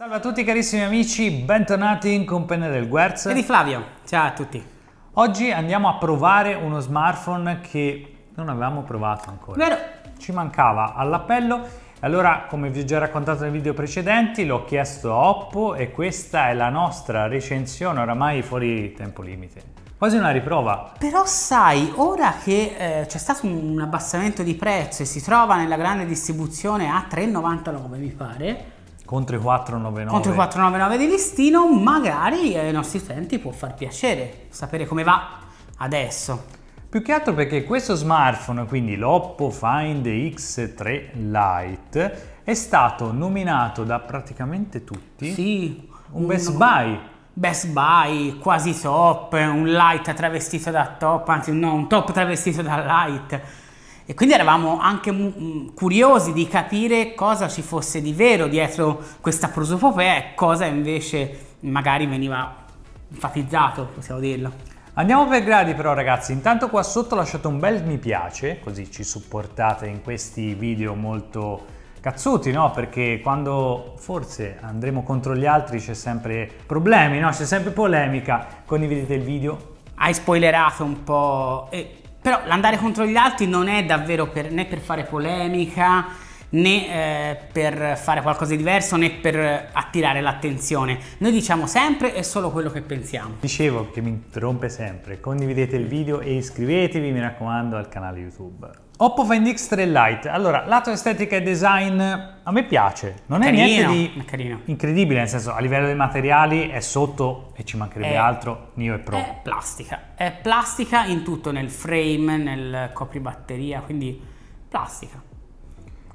Salve a tutti carissimi amici, bentornati in compagnia del Guerz e di Flavio. Ciao a tutti. Oggi andiamo a provare uno smartphone che non avevamo provato ancora. Vero. Ci mancava all'appello. Allora, come vi ho già raccontato nei video precedenti, l'ho chiesto a Oppo e questa è la nostra recensione oramai fuori tempo limite. Quasi una riprova. Però sai, ora che eh, c'è stato un abbassamento di prezzo e si trova nella grande distribuzione a 3,99 mi pare, contro i 499 contro i 499 di listino magari ai eh, nostri utenti può far piacere sapere come va adesso più che altro perché questo smartphone quindi l'Oppo Find X3 Lite è stato nominato da praticamente tutti sì un, un Best Buy Best Buy, quasi top, un light travestito da top, anzi no, un top travestito da light e quindi eravamo anche mm, curiosi di capire cosa ci fosse di vero dietro questa prosopopea e cosa invece magari veniva enfatizzato, possiamo dirlo. Andiamo per gradi però ragazzi, intanto qua sotto lasciate un bel mi piace, così ci supportate in questi video molto cazzuti, no? Perché quando forse andremo contro gli altri c'è sempre problemi, no? C'è sempre polemica, condividete il video. Hai spoilerato un po' e però l'andare contro gli altri non è davvero per, né per fare polemica, né eh, per fare qualcosa di diverso, né per attirare l'attenzione. Noi diciamo sempre e solo quello che pensiamo. Dicevo che mi interrompe sempre, condividete il video e iscrivetevi, mi raccomando, al canale YouTube. Oppo Find X3 Lite, allora lato estetica e design a me piace, non carino, è niente di carino. incredibile, nel senso a livello dei materiali è sotto e ci mancherebbe è, altro, Nio è Pro. È plastica, è plastica in tutto, nel frame, nel copribatteria, quindi plastica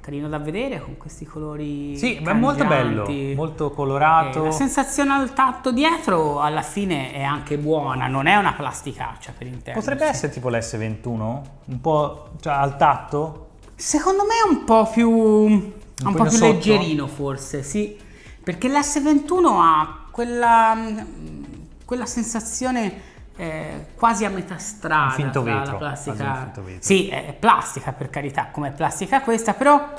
carino da vedere con questi colori. Sì, ma è molto bello, molto colorato. Eh, la sensazione al tatto dietro alla fine è anche buona, non è una plasticaccia cioè, per intero. Potrebbe essere tipo l'S21? Un po' cioè, al tatto? Secondo me è un po' più, un, un po più leggerino forse, sì. Perché l'S21 ha quella, mm, quella sensazione eh, quasi a metà strada finto vetro, la plastica. Finto vetro. Sì, è plastica per carità, come plastica questa, però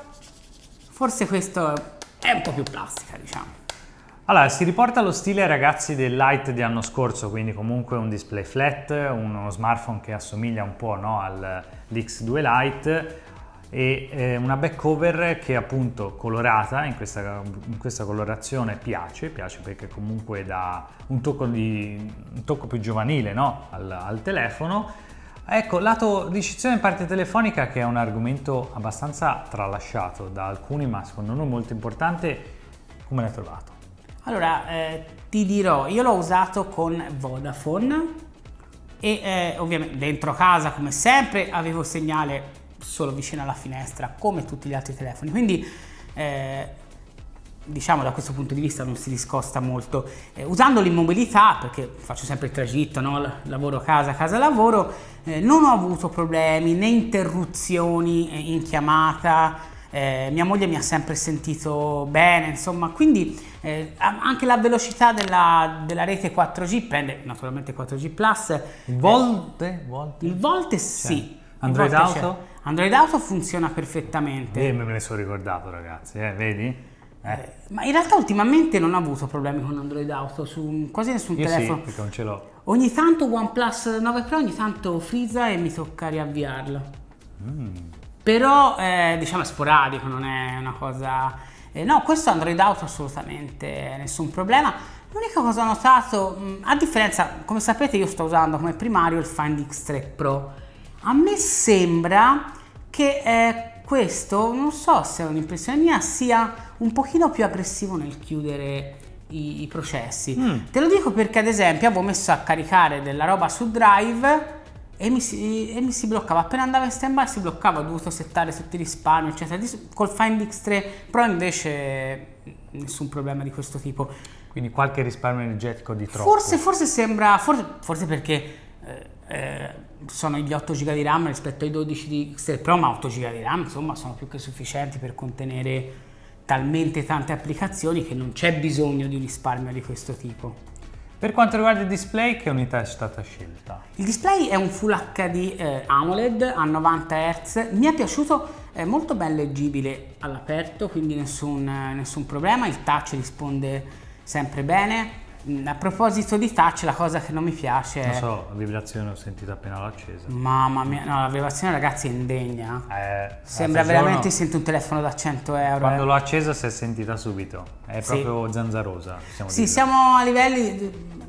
forse questo è un po' più plastica, diciamo. Allora, si riporta lo stile ragazzi del Lite di anno scorso, quindi comunque un display flat, uno smartphone che assomiglia un po' no, all'X2 Lite, e eh, una back cover che è appunto colorata, in questa, in questa colorazione piace, piace perché comunque dà un tocco, di, un tocco più giovanile no? al, al telefono. Ecco, lato ricezione in parte telefonica che è un argomento abbastanza tralasciato da alcuni ma secondo noi molto importante, come l'hai trovato? Allora, eh, ti dirò, io l'ho usato con Vodafone e eh, ovviamente dentro casa come sempre avevo segnale solo vicino alla finestra, come tutti gli altri telefoni. Quindi eh, diciamo da questo punto di vista non si discosta molto. Eh, usando l'immobilità, perché faccio sempre il tragitto, no? lavoro casa, casa lavoro, eh, non ho avuto problemi né interruzioni eh, in chiamata. Eh, mia moglie mi ha sempre sentito bene, insomma, quindi eh, anche la velocità della, della, rete 4G prende naturalmente 4G Plus. Volte? volte? Il volte cioè, sì. Android Auto? Android Auto funziona perfettamente. E me ne sono ricordato ragazzi, eh, vedi? Eh. eh. Ma in realtà ultimamente non ho avuto problemi con Android Auto su quasi nessun Io telefono. Sì, perché non ce l'ho. Ogni tanto OnePlus 9 Pro ogni tanto frizza e mi tocca riavviarlo. Mm. Però eh, diciamo è sporadico, non è una cosa... Eh, no, questo Android Auto assolutamente nessun problema. L'unica cosa ho notato, mh, mm, a differenza, come sapete io sto usando come primario il Find X3 Pro a me sembra che eh, questo, non so se è un'impressione mia, sia un pochino più aggressivo nel chiudere i, i processi. Mm. Te lo dico perché ad esempio avevo messo a caricare della roba su Drive e mi, si, e mi si bloccava, appena andava in stand by si bloccava, ho dovuto settare tutti i risparmi, eccetera. Col Find X3 Pro invece mm, nessun problema di questo tipo. Quindi qualche risparmio energetico di troppo. Forse, forse sembra, forse, forse perché eh, eh, sono gli 8 GB di RAM rispetto ai 12 di Xter Pro, ma 8 GB di RAM insomma sono più che sufficienti per contenere talmente tante applicazioni che non c'è bisogno di un risparmio di questo tipo. Per quanto riguarda il display, che unità è stata scelta? Il display è un Full HD eh, AMOLED a 90 Hz, mi è piaciuto, è molto ben leggibile all'aperto, quindi nessun, eh, nessun problema, il touch risponde sempre bene, a proposito di touch, la cosa che non mi piace Non so, la vibrazione l'ho sentita appena l'accesa. Mamma mia, no, la vibrazione ragazzi è indegna. Eh, Sembra veramente sento un telefono da 100 euro. Quando eh. l'ho accesa si è sentita subito, è sì. proprio zanzarosa. Sì, dire. siamo a livelli...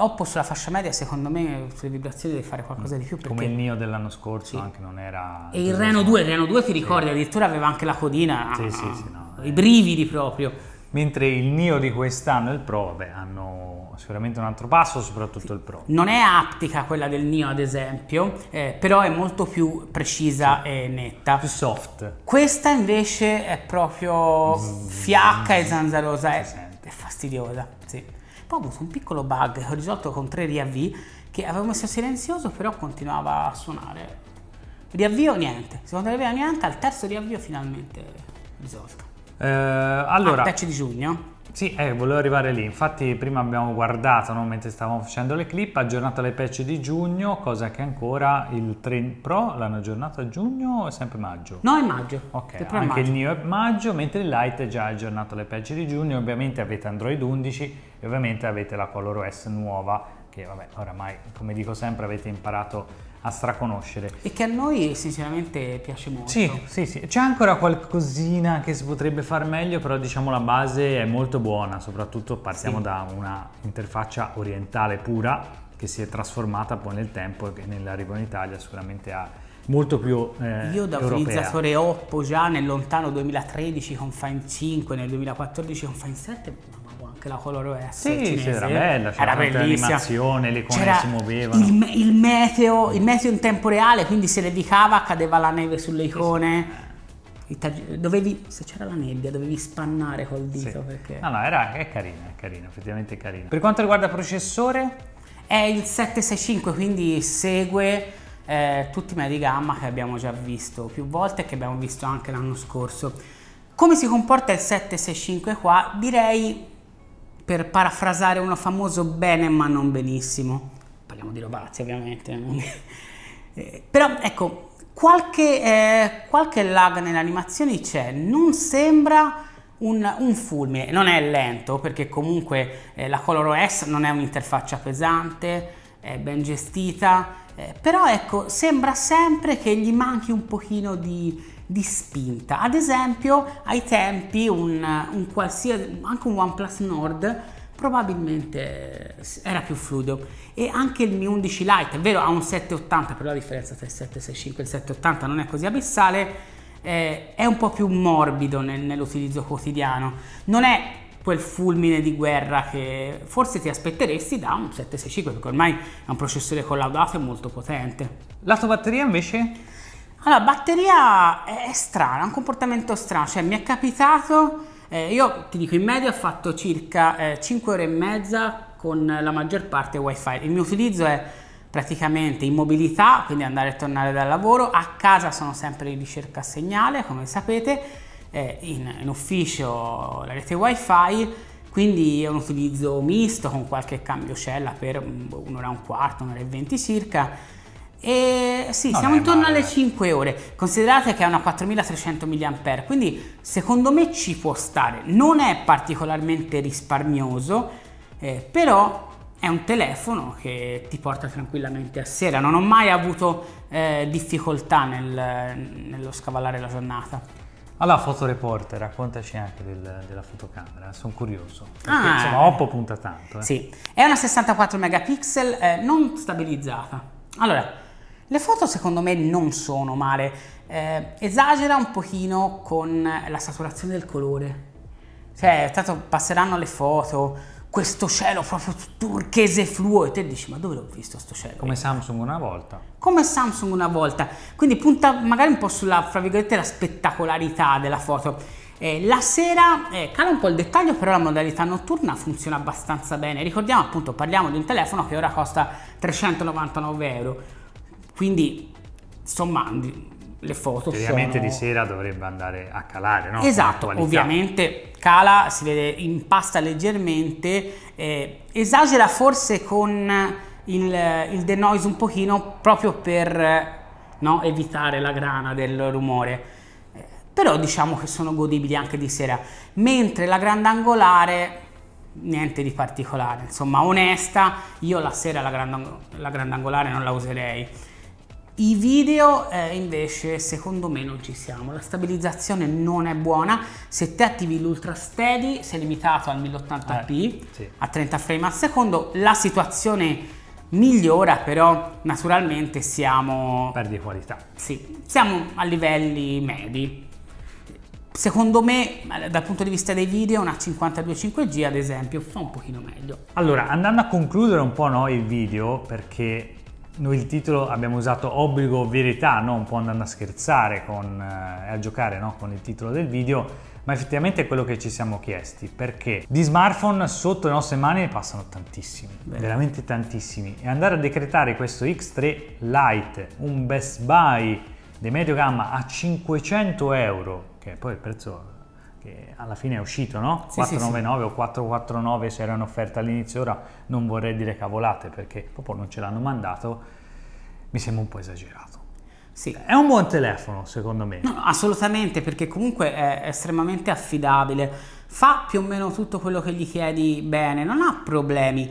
Oppo sulla fascia media secondo me sulle vibrazioni devi fare qualcosa di più perché... come il mio dell'anno scorso sì. anche non era e il Reno 2 il Reno 2 ti ricordi sì. addirittura aveva anche la codina sì, ah, sì, sì, no, i brividi proprio Mentre il NIO di quest'anno e il Pro, beh, hanno sicuramente un altro passo, soprattutto il Pro. Non è aptica quella del NIO, ad esempio, eh, però è molto più precisa sì. e netta. Più soft. Questa invece è proprio mm. fiacca mm. e zanzarosa, è, è, fastidiosa, sì. Poi ho avuto un piccolo bug che ho risolto con tre riavvi che avevo messo silenzioso, però continuava a suonare. Riavvio niente, secondo riavvio niente, al terzo riavvio finalmente risolto. Eh, allora, ah, 10 di giugno? Sì, eh, volevo arrivare lì. Infatti, prima abbiamo guardato no, mentre stavamo facendo le clip, aggiornato le patch di giugno, cosa che ancora il Trend Pro l'hanno aggiornato a giugno o è sempre maggio? No, è maggio. Ok, il anche maggio. il mio è maggio, mentre il Lite ha già aggiornato le patch di giugno. Ovviamente avete Android 11 e ovviamente avete la ColorOS nuova, che vabbè, oramai, come dico sempre, avete imparato a straconoscere. E che a noi sinceramente piace molto. Sì, sì, sì. C'è ancora qualcosina che si potrebbe far meglio, però diciamo la base è molto buona, soprattutto partiamo sì. da una interfaccia orientale pura che si è trasformata poi nel tempo e nell'arrivo in Italia sicuramente ha molto più eh, Io da europea. utilizzatore Oppo già nel lontano 2013 con Find 5, nel 2014 con Find 7, anche la Color OS sì, cinese, era bella, c'era l'animazione, le icone si muovevano il, il, meteo, il meteo in tempo reale quindi se nevicava cadeva la neve sulle icone dovevi, se c'era la nebbia dovevi spannare col dito sì. perché... No, no, era, è carina, è carino, effettivamente è carino. Per quanto riguarda il processore? È il 765, quindi segue eh, tutti i medi di gamma che abbiamo già visto più volte e che abbiamo visto anche l'anno scorso. Come si comporta il 765 qua? Direi per parafrasare uno famoso bene ma non benissimo. Parliamo di Robazzi ovviamente. eh, però ecco, qualche, eh, qualche lag nelle animazioni c'è, non sembra un, un, fulmine, non è lento perché comunque eh, la Color OS non è un'interfaccia pesante, è ben gestita, eh, però ecco, sembra sempre che gli manchi un pochino di di spinta. Ad esempio, ai tempi un, un qualsiasi, anche un OnePlus Nord probabilmente era più fluido e anche il Mi 11 Lite, è vero ha un 780 però la differenza tra il 765 e il 780 non è così abissale eh, è un po' più morbido nel, nell'utilizzo quotidiano non è quel fulmine di guerra che forse ti aspetteresti da un 765 perché ormai è un processore collaudato e molto potente la tua batteria invece? Allora, batteria è strana, ha un comportamento strano, cioè mi è capitato, eh, io ti dico in media ho fatto circa eh, 5 ore e mezza con la maggior parte wifi, il mio utilizzo è praticamente in mobilità, quindi andare e tornare dal lavoro, a casa sono sempre in ricerca segnale, come sapete, eh, in, in ufficio la rete wifi, quindi è un utilizzo misto con qualche cambio cella per un'ora e un quarto, un'ora e venti circa, e sì, non siamo intorno male. alle 5 ore. Considerate che è una 4300 mAh, quindi secondo me ci può stare. Non è particolarmente risparmioso, eh, però è un telefono che ti porta tranquillamente a sera. Non ho mai avuto eh, difficoltà nel, nello scavallare la giornata. Allora, fotoreporter, raccontaci anche del, della fotocamera, sono curioso. Perché, ah, insomma, Oppo punta tanto. Eh. Sì, è una 64 megapixel eh, non stabilizzata. Allora, le foto secondo me non sono male, eh, esagera un pochino con la saturazione del colore. Cioè, tanto passeranno le foto, questo cielo proprio turchese fluo e te dici ma dove l'ho visto questo cielo? Come Samsung una volta. Come Samsung una volta, quindi punta magari un po' sulla, fra virgolette, la spettacolarità della foto. Eh, la sera eh, cala un po' il dettaglio, però la modalità notturna funziona abbastanza bene. Ricordiamo appunto, parliamo di un telefono che ora costa 399 euro quindi, insomma le foto Ovviamente sono... di sera dovrebbe andare a calare, no? Esatto, ovviamente cala, si vede, impasta leggermente, eh, esagera forse con il, il denoise un pochino proprio per no, evitare la grana del rumore. Eh, però diciamo che sono godibili anche di sera, mentre la grandangolare niente di particolare, insomma onesta, io la sera la, grandang la grandangolare non la userei i video eh, invece secondo me non ci siamo, la stabilizzazione non è buona, se te attivi l'ultra steady sei limitato al 1080p eh, sì. a 30 frame al secondo, la situazione migliora però naturalmente siamo... Perdi qualità. Sì, siamo a livelli medi. Secondo me, dal punto di vista dei video, una 52 5 g ad esempio fa un pochino meglio. Allora, andando a concludere un po' noi il video, perché noi il titolo abbiamo usato obbligo o verità, non può andare a scherzare con, eh, a giocare no? con il titolo del video, ma effettivamente è quello che ci siamo chiesti, perché di smartphone sotto le nostre mani ne passano tantissimi, Bene. veramente tantissimi, e andare a decretare questo X3 Lite, un Best Buy di medio gamma a 500 euro, che poi il prezzo che alla fine è uscito, no? Sì, 499 sì, sì. o 449 se era in all'inizio, ora non vorrei dire cavolate perché proprio non ce l'hanno mandato, mi sembra un po' esagerato. Sì. È un buon telefono, secondo me. No, assolutamente, perché comunque è estremamente affidabile. Fa più o meno tutto quello che gli chiedi bene, non ha problemi.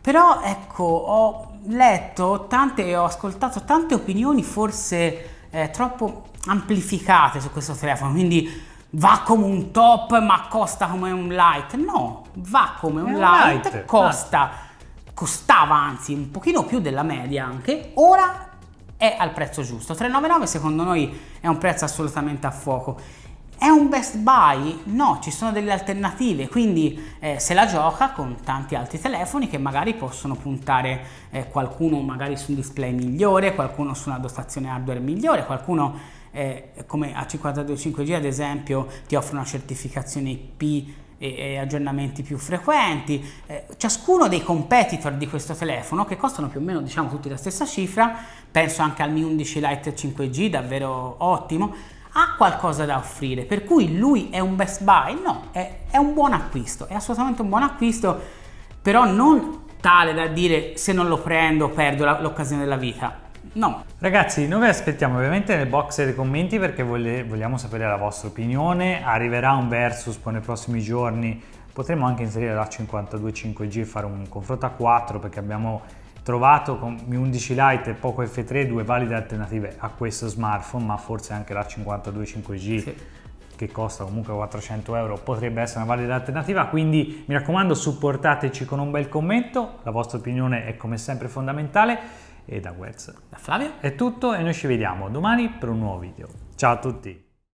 Però ecco, ho letto tante e ho ascoltato tante opinioni forse eh, troppo amplificate su questo telefono, quindi va come un top ma costa come un light. No, va come un, light, light, costa, costava anzi un pochino più della media anche, ora è al prezzo giusto. 399 secondo noi è un prezzo assolutamente a fuoco. È un best buy? No, ci sono delle alternative, quindi eh, se la gioca con tanti altri telefoni che magari possono puntare eh, qualcuno magari su un display migliore, qualcuno su una dotazione hardware migliore, qualcuno eh, come A525G ad esempio ti offre una certificazione IP e, aggiornamenti più frequenti. Eh, ciascuno dei competitor di questo telefono, che costano più o meno diciamo tutti la stessa cifra, penso anche al Mi 11 Lite 5G, davvero ottimo, ha qualcosa da offrire, per cui lui è un best buy? No, è, è un buon acquisto, è assolutamente un buon acquisto, però non tale da dire se non lo prendo perdo l'occasione della vita No. Ragazzi, noi vi aspettiamo ovviamente nel box dei commenti perché vogliamo sapere la vostra opinione. Arriverà un versus poi nei prossimi giorni. Potremmo anche inserire la 52 5G e fare un confronto a 4 perché abbiamo trovato con Mi 11 Lite e Poco F3 due valide alternative a questo smartphone, ma forse anche la 52 5G. Sì che costa comunque 400 euro potrebbe essere una valida alternativa quindi mi raccomando supportateci con un bel commento la vostra opinione è come sempre fondamentale e da Webs. Da Flavio? È tutto e noi ci vediamo domani per un nuovo video. Ciao a tutti!